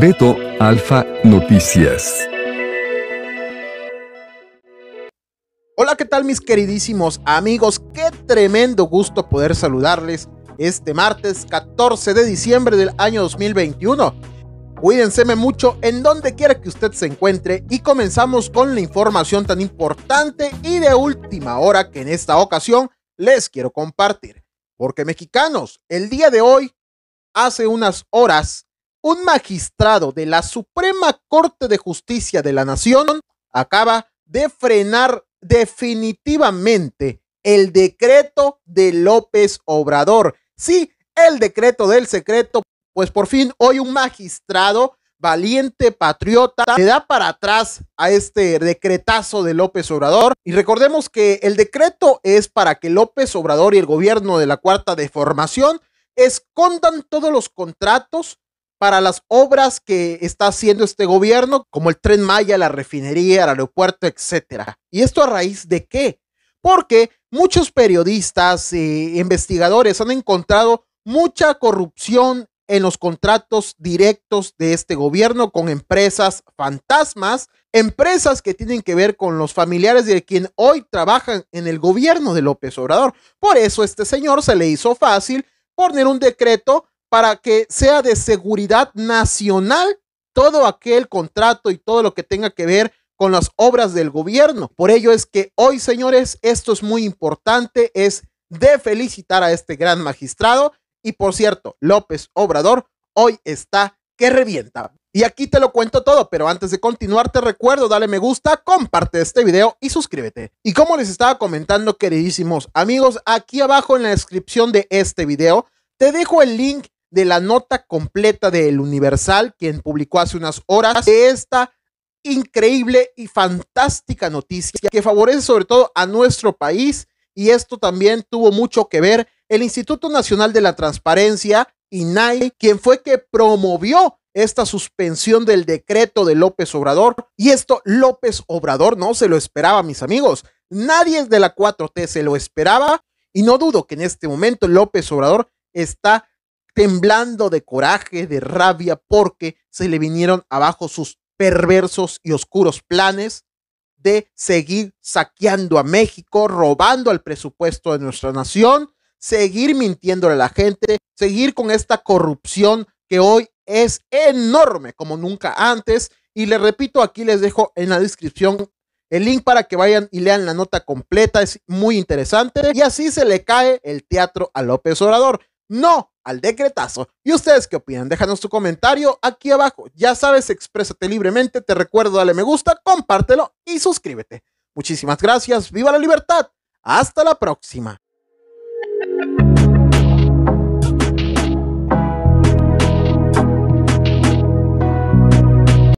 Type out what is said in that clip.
Beto, Alfa Noticias. Hola, ¿qué tal mis queridísimos amigos? Qué tremendo gusto poder saludarles este martes 14 de diciembre del año 2021. Cuídenseme mucho en donde quiera que usted se encuentre y comenzamos con la información tan importante y de última hora que en esta ocasión les quiero compartir. Porque mexicanos, el día de hoy, hace unas horas, un magistrado de la Suprema Corte de Justicia de la Nación acaba de frenar definitivamente el decreto de López Obrador. Sí, el decreto del secreto, pues por fin hoy un magistrado valiente patriota le da para atrás a este decretazo de López Obrador. Y recordemos que el decreto es para que López Obrador y el gobierno de la cuarta deformación escondan todos los contratos para las obras que está haciendo este gobierno, como el tren Maya, la refinería, el aeropuerto, etc. ¿Y esto a raíz de qué? Porque muchos periodistas e investigadores han encontrado mucha corrupción en los contratos directos de este gobierno con empresas fantasmas, empresas que tienen que ver con los familiares de quien hoy trabajan en el gobierno de López Obrador. Por eso este señor se le hizo fácil poner un decreto para que sea de seguridad nacional todo aquel contrato y todo lo que tenga que ver con las obras del gobierno. Por ello es que hoy, señores, esto es muy importante, es de felicitar a este gran magistrado. Y por cierto, López Obrador hoy está que revienta. Y aquí te lo cuento todo, pero antes de continuar te recuerdo, dale me gusta, comparte este video y suscríbete. Y como les estaba comentando, queridísimos amigos, aquí abajo en la descripción de este video te dejo el link de la nota completa del Universal, quien publicó hace unas horas esta increíble y fantástica noticia que favorece sobre todo a nuestro país y esto también tuvo mucho que ver el Instituto Nacional de la Transparencia, INAI, quien fue que promovió esta suspensión del decreto de López Obrador. Y esto López Obrador no se lo esperaba, mis amigos. Nadie de la 4T se lo esperaba y no dudo que en este momento López Obrador está temblando de coraje, de rabia, porque se le vinieron abajo sus perversos y oscuros planes de seguir saqueando a México, robando al presupuesto de nuestra nación, seguir mintiéndole a la gente, seguir con esta corrupción que hoy es enorme como nunca antes. Y le repito, aquí les dejo en la descripción el link para que vayan y lean la nota completa, es muy interesante. Y así se le cae el teatro a López Obrador. No, al decretazo. ¿Y ustedes qué opinan? Déjanos tu comentario aquí abajo. Ya sabes, exprésate libremente. Te recuerdo, dale me gusta, compártelo y suscríbete. Muchísimas gracias. Viva la libertad. Hasta la próxima.